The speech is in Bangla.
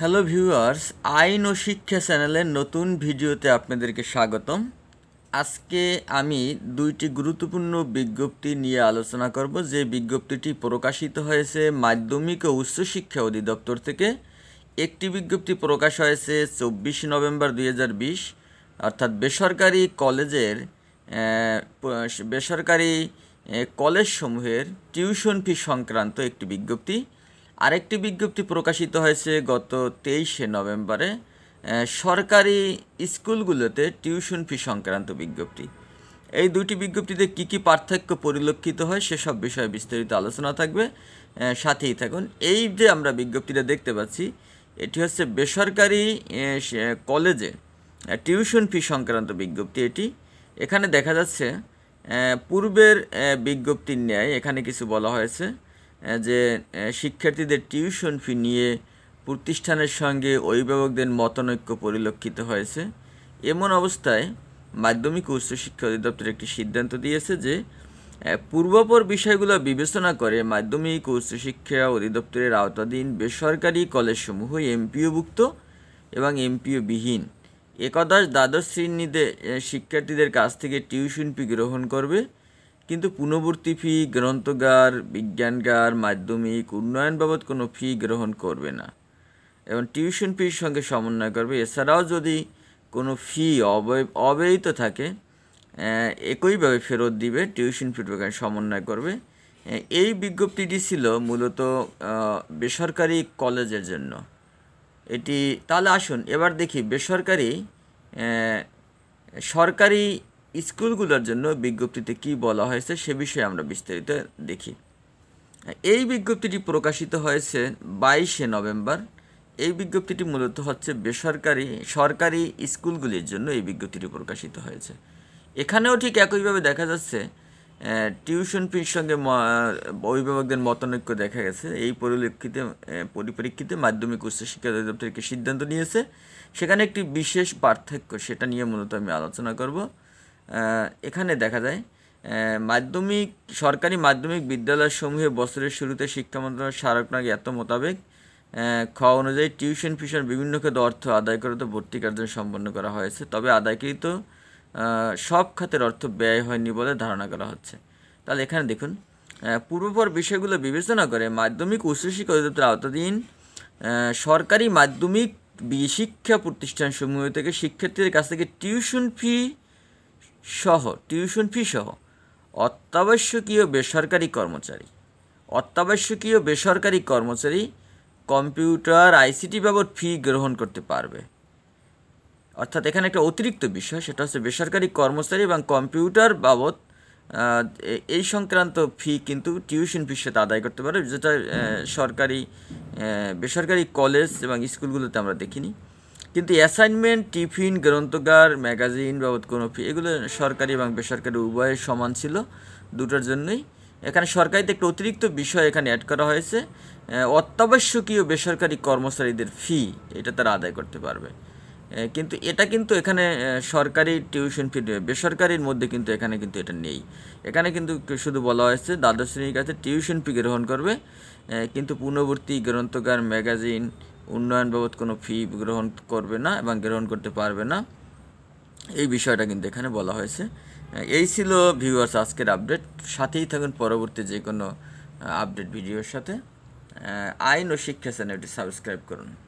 হ্যালো ভিউয়ার্স আইন ও শিক্ষা চ্যানেলের নতুন ভিডিওতে আপনাদেরকে স্বাগতম আজকে আমি দুইটি গুরুত্বপূর্ণ বিজ্ঞপ্তি নিয়ে আলোচনা করব যে বিজ্ঞপ্তিটি প্রকাশিত হয়েছে মাধ্যমিক ও উচ্চশিক্ষা অধিদপ্তর থেকে একটি বিজ্ঞপ্তি প্রকাশ হয়েছে চব্বিশে নভেম্বর দুই অর্থাৎ বেসরকারি কলেজের বেসরকারি কলেজসমূহের টিউশন ফি সংক্রান্ত একটি বিজ্ঞপ্তি আরেকটি বিজ্ঞপ্তি প্রকাশিত হয়েছে গত তেইশে নভেম্বরে সরকারি স্কুলগুলোতে টিউশন ফি সংক্রান্ত বিজ্ঞপ্তি এই দুটি বিজ্ঞপ্তিতে কি কি পার্থক্য পরিলক্ষিত হয় সেসব বিষয়ে বিস্তারিত আলোচনা থাকবে সাথেই থাকুন এই যে আমরা বিজ্ঞপ্তিটা দেখতে পাচ্ছি এটি হচ্ছে বেসরকারি কলেজে টিউশন ফি সংক্রান্ত বিজ্ঞপ্তি এটি এখানে দেখা যাচ্ছে পূর্বের বিজ্ঞপ্তির ন্যায় এখানে কিছু বলা হয়েছে যে শিক্ষার্থীদের টিউশন ফি নিয়ে প্রতিষ্ঠানের সঙ্গে অভিভাবকদের মতানৈক্য পরিলক্ষিত হয়েছে এমন অবস্থায় মাধ্যমিক উচ্চ শিক্ষা অধিদপ্তর একটি সিদ্ধান্ত দিয়েছে যে পূর্বপর বিষয়গুলো বিবেচনা করে মাধ্যমিক উচ্চশিক্ষা অধিদপ্তরের আওতাধীন বেসরকারি কলেজসমূহ এমপিওভুক্ত এবং এমপিও বিহীন একাদশ দ্বাদশ শ্রেণীতে শিক্ষার্থীদের কাছ থেকে টিউশন ফি গ্রহণ করবে কিন্তু পুনর্বর্তী ফি গ্রন্থগার বিজ্ঞানগার মাধ্যমিক উন্নয়ন বাবদ কোনো ফি গ্রহণ করবে না এবং টিউশন ফির সঙ্গে সমন্বয় করবে এছাড়াও যদি কোনো ফি অব্যয়িত থাকে একইভাবে ফেরত দিবে টিউশন ফির সমন্বয় করবে এই বিজ্ঞপ্তিটি ছিল মূলত বেসরকারি কলেজের জন্য এটি তাহলে আসুন এবার দেখি বেসরকারি সরকারি স্কুলগুলোর জন্য বিজ্ঞপ্তিতে কি বলা হয়েছে সে বিষয়ে আমরা বিস্তারিত দেখি এই বিজ্ঞপ্তিটি প্রকাশিত হয়েছে বাইশে নভেম্বর এই বিজ্ঞপ্তিটি মূলত হচ্ছে বেসরকারি সরকারি স্কুলগুলির জন্য এই বিজ্ঞপ্তিটি প্রকাশিত হয়েছে এখানেও ঠিক একইভাবে দেখা যাচ্ছে টিউশন ফির সঙ্গে অভিভাবকদের মতানৈক্য দেখা গেছে এই পরিলক্ষিতে পরিপ্রেক্ষিতে মাধ্যমিক উচ্চ অধিদপ্তর একটি সিদ্ধান্ত নিয়েছে সেখানে একটি বিশেষ পার্থক্য সেটা নিয়ে মূলত আমি আলোচনা করব এখানে দেখা যায় মাধ্যমিক সরকারি মাধ্যমিক বিদ্যালয়সমূহে বছরের শুরুতে শিক্ষা মন্ত্রণালয়ের স্মারকনাগে এত মোতাবেক খ অনুযায়ী টিউশন ফিশন বিভিন্ন ক্ষেত্রে অর্থ আদায় করে তো ভর্তি কার্য সম্পন্ন করা হয়েছে তবে আদায়কৃত সব খাতের অর্থ ব্যয় হয়নি বলে ধারণা করা হচ্ছে তাহলে এখানে দেখুন পূর্বপর বিষয়গুলো বিবেচনা করে মাধ্যমিক উচ্চশিক্ষা অধিদপ্তর আওতাধীন সরকারি মাধ্যমিক শিক্ষা প্রতিষ্ঠানসমূহ থেকে শিক্ষার্থীদের কাছ থেকে টিউশন ফি সহ টিউশন ফি সহ অত্যাবশ্যকীয় বেসরকারি কর্মচারী অত্যাবশ্যকীয় বেসরকারি কর্মচারী কম্পিউটার আইসিটি বাবদ ফি গ্রহণ করতে পারবে অর্থাৎ এখানে একটা অতিরিক্ত বিষয় সেটা হচ্ছে বেসরকারি কর্মচারী এবং কম্পিউটার বাবদ এই সংক্রান্ত ফি কিন্তু টিউশন ফি সাথে আদায় করতে পারে যেটা সরকারি বেসরকারি কলেজ এবং স্কুলগুলোতে আমরা দেখিনি কিন্তু অ্যাসাইনমেন্ট টিফিন গ্রন্থকার ম্যাগাজিন বাবদ কোনো ফি এগুলো সরকারি এবং বেসরকারি উভয়ে সমান ছিল দুটোর জন্যই এখানে সরকারিতে একটা অতিরিক্ত বিষয় এখানে অ্যাড করা হয়েছে অত্যাবশ্যকীয় বেসরকারি কর্মচারীদের ফি এটা তারা আদায় করতে পারবে কিন্তু এটা কিন্তু এখানে সরকারি টিউশন ফি বেসরকারির মধ্যে কিন্তু এখানে কিন্তু এটা নেই এখানে কিন্তু শুধু বলা হয়েছে দ্বাদশ শ্রেণীর কাছে টিউশন ফি গ্রহণ করবে কিন্তু পূর্ববর্তী গ্রন্থকার ম্যাগাজিন উন্নয়ন বাবদ কোনো ফি গ্রহণ করবে না এবং গ্রহণ করতে পারবে না এই বিষয়টা কিন্তু এখানে বলা হয়েছে এই ছিল ভিউয়ার্স আজকের আপডেট সাথেই থাকুন পরবর্তী যে কোনো আপডেট ভিডিওর সাথে আইন ও শিক্ষা চ্যানেলটি সাবস্ক্রাইব করুন